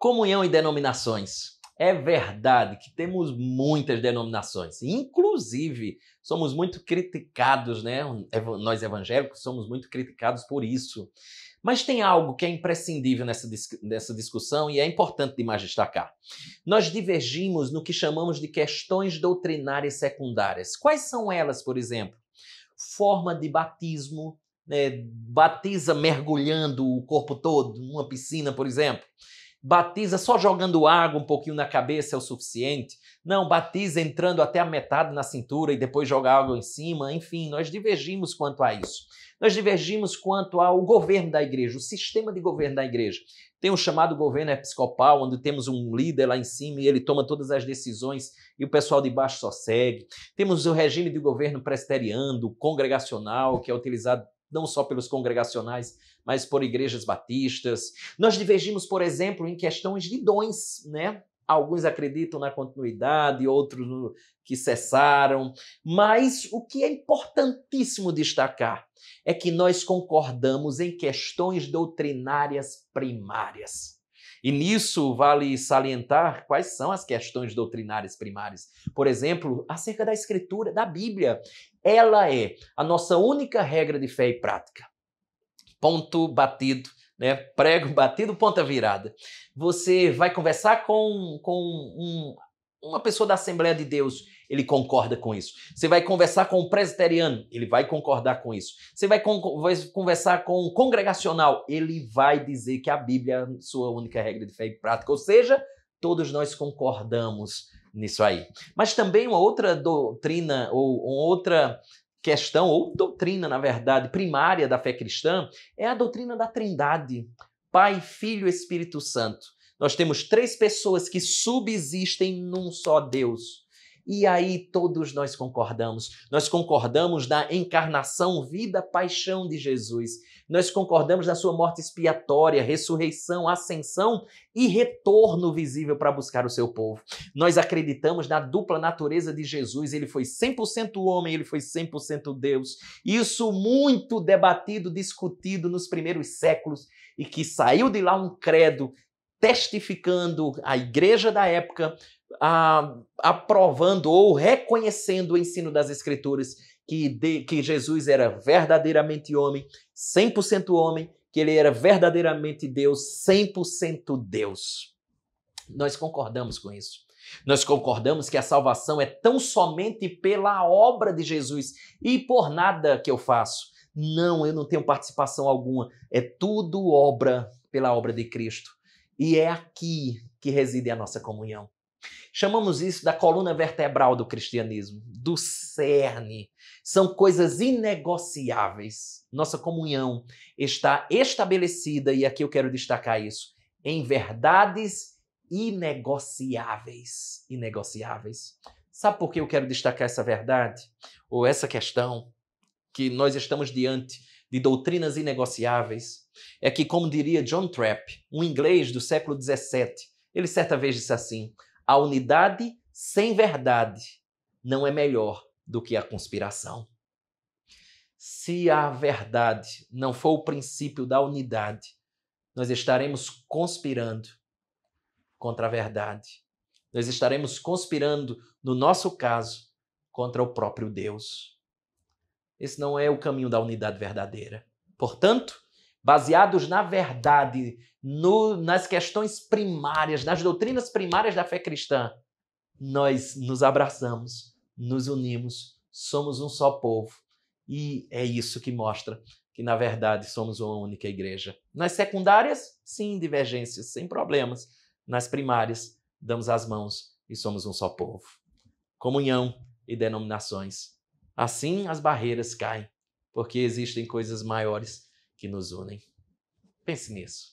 Comunhão e denominações. É verdade que temos muitas denominações, inclusive somos muito criticados, né? Nós evangélicos somos muito criticados por isso. Mas tem algo que é imprescindível nessa, nessa discussão e é importante demais destacar. Nós divergimos no que chamamos de questões doutrinárias secundárias. Quais são elas, por exemplo? Forma de batismo, né? batiza mergulhando o corpo todo, numa piscina, por exemplo Batiza só jogando água um pouquinho na cabeça é o suficiente. Não, batiza entrando até a metade na cintura e depois jogar água em cima. Enfim, nós divergimos quanto a isso. Nós divergimos quanto ao governo da igreja, o sistema de governo da igreja. Tem o chamado governo episcopal, onde temos um líder lá em cima e ele toma todas as decisões e o pessoal de baixo só segue. Temos o regime de governo presbiteriano, congregacional, que é utilizado não só pelos congregacionais, mas por igrejas batistas. Nós divergimos, por exemplo, em questões de dons, né? Alguns acreditam na continuidade, outros que cessaram. Mas o que é importantíssimo destacar é que nós concordamos em questões doutrinárias primárias. E nisso vale salientar quais são as questões doutrinárias primárias. Por exemplo, acerca da escritura, da Bíblia. Ela é a nossa única regra de fé e prática. Ponto batido. Né? Prego batido, ponta virada. Você vai conversar com, com um uma pessoa da Assembleia de Deus, ele concorda com isso. Você vai conversar com um presbiteriano, ele vai concordar com isso. Você vai, con vai, conversar com um congregacional, ele vai dizer que a Bíblia é a sua única regra de fé e prática. Ou seja, todos nós concordamos nisso aí. Mas também uma outra doutrina ou uma outra questão, ou doutrina, na verdade, primária da fé cristã, é a doutrina da Trindade. Pai, Filho e Espírito Santo. Nós temos três pessoas que subsistem num só Deus. E aí todos nós concordamos. Nós concordamos na encarnação, vida, paixão de Jesus. Nós concordamos na sua morte expiatória, ressurreição, ascensão e retorno visível para buscar o seu povo. Nós acreditamos na dupla natureza de Jesus. Ele foi 100% homem, ele foi 100% Deus. Isso muito debatido, discutido nos primeiros séculos e que saiu de lá um credo testificando a igreja da época, a, aprovando ou reconhecendo o ensino das Escrituras que, de, que Jesus era verdadeiramente homem, 100% homem, que ele era verdadeiramente Deus, 100% Deus. Nós concordamos com isso. Nós concordamos que a salvação é tão somente pela obra de Jesus e por nada que eu faço. Não, eu não tenho participação alguma. É tudo obra pela obra de Cristo. E é aqui que reside a nossa comunhão. Chamamos isso da coluna vertebral do cristianismo, do cerne. São coisas inegociáveis. Nossa comunhão está estabelecida, e aqui eu quero destacar isso, em verdades inegociáveis. Inegociáveis. Sabe por que eu quero destacar essa verdade? Ou essa questão que nós estamos diante de doutrinas inegociáveis, é que, como diria John Trapp, um inglês do século XVII, ele certa vez disse assim: a unidade sem verdade não é melhor do que a conspiração. Se a verdade não for o princípio da unidade, nós estaremos conspirando contra a verdade. Nós estaremos conspirando, no nosso caso, contra o próprio Deus. Esse não é o caminho da unidade verdadeira. Portanto, baseados na verdade, no, nas questões primárias, nas doutrinas primárias da fé cristã, nós nos abraçamos, nos unimos, somos um só povo. E é isso que mostra que, na verdade, somos uma única igreja. Nas secundárias, sim, divergências, sem problemas. Nas primárias, damos as mãos e somos um só povo. Comunhão e denominações Assim as barreiras caem, porque existem coisas maiores que nos unem. Pense nisso.